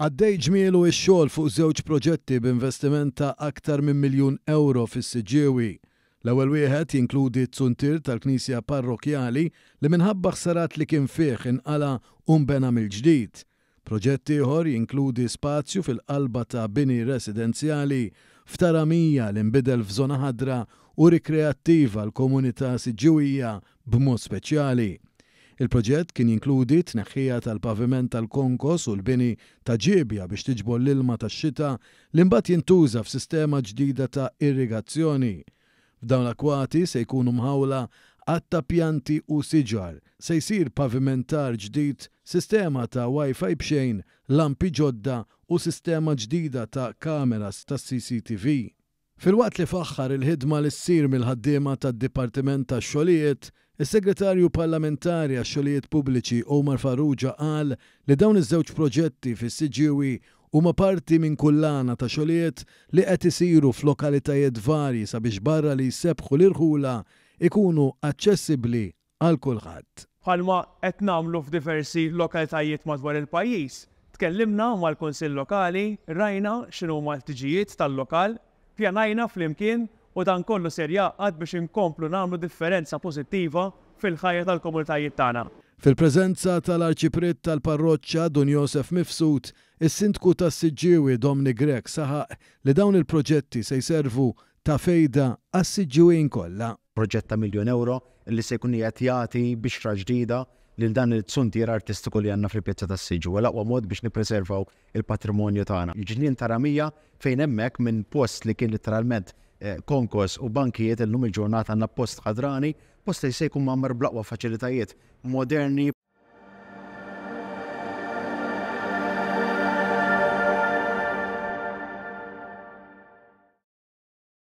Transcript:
Għaddej ġmielu ix-xogħol fuq żewġ proġetti b'investiment ta' aktar minn miljun euro fis-Siġġiewi. L-ewwel wieħed jinkludi t-suntir tal-Knisja Parrokjali li minħabba ħsarat li kien fih inqala umbena mill-ġdid. Proġett ieħor jinkludi spazju fil-qalba ta' bini residenzjali f'taramija li nbidel f'żona ħadra u rikreattiva l-komunità siġġiwija b'mod speċjali. Il-proġett kien jinkludi tneħħija tal-paviment tal-konkos u l-bini ta' ġibja biex tiġbol l-ilma tax-xita li mbagħad jintuża f'sistema ġdida ta' irrigazzjoni. F'dawn l-akwati se jkunu mħawla għatta pjanti u siġar se jsir pavimentar ġdid, sistema ta' Wi-Fi bxejn, lampi ġodda u sistema ġdida ta' kameras ta' CCTV. Fil-waqt li faħħar il-ħidma li ssir mill-ħaddiema tad-Dipartiment ta' xogħlijiet Is-Segretarju Parlamentari għax-Xogħlijiet Pubbliċi Omar Farrugia qal li dawn iż-żewġ proġetti fis-Siġiwi huma parti minn kullana ta' xogħlijiet li qed isiru f'lokalitajiet varji sabiex barra li jsebħu l-irħula ikunu aċċessibbli għal kulħadd. Bħalma qed nagħmlu f'diversi lokalitajiet madwar il-pajjiż. Tkellimna mal-Kunsill Lokali, rajna x'inhuma l-tiġijiet tal-lokal, pjanajna fl-imkien u dan kollu ser jaqqad biex inkomplu nagħmlu differenza pożittiva fil-ħajja tal-komunitajiet tagħna. Fil-preżenza tal-arċipriet tal-parroċċa Dun Josef Mifsud, is-sindku tas-Siġġiewi Domni Grek saħaq li dawn il-proġetti se jservu ta' fejda għas-Siġġiewin kollha. Proġett ta' miljon euro li se jkun qed jagħti bixra ġdida lil dan il-tsuntir artistiku li għanna fil-pjazza tas siġu l aqwa mod biex nipreservaw il-patrimonju tagħna. Ġnien taramija fejn hemmhekk minn post li kien literalment Eh, konkos u bankijiet illum il-ġurnata għandna post ħadrani, post li sejkum mammer blaqwa faċilitajiet moderni,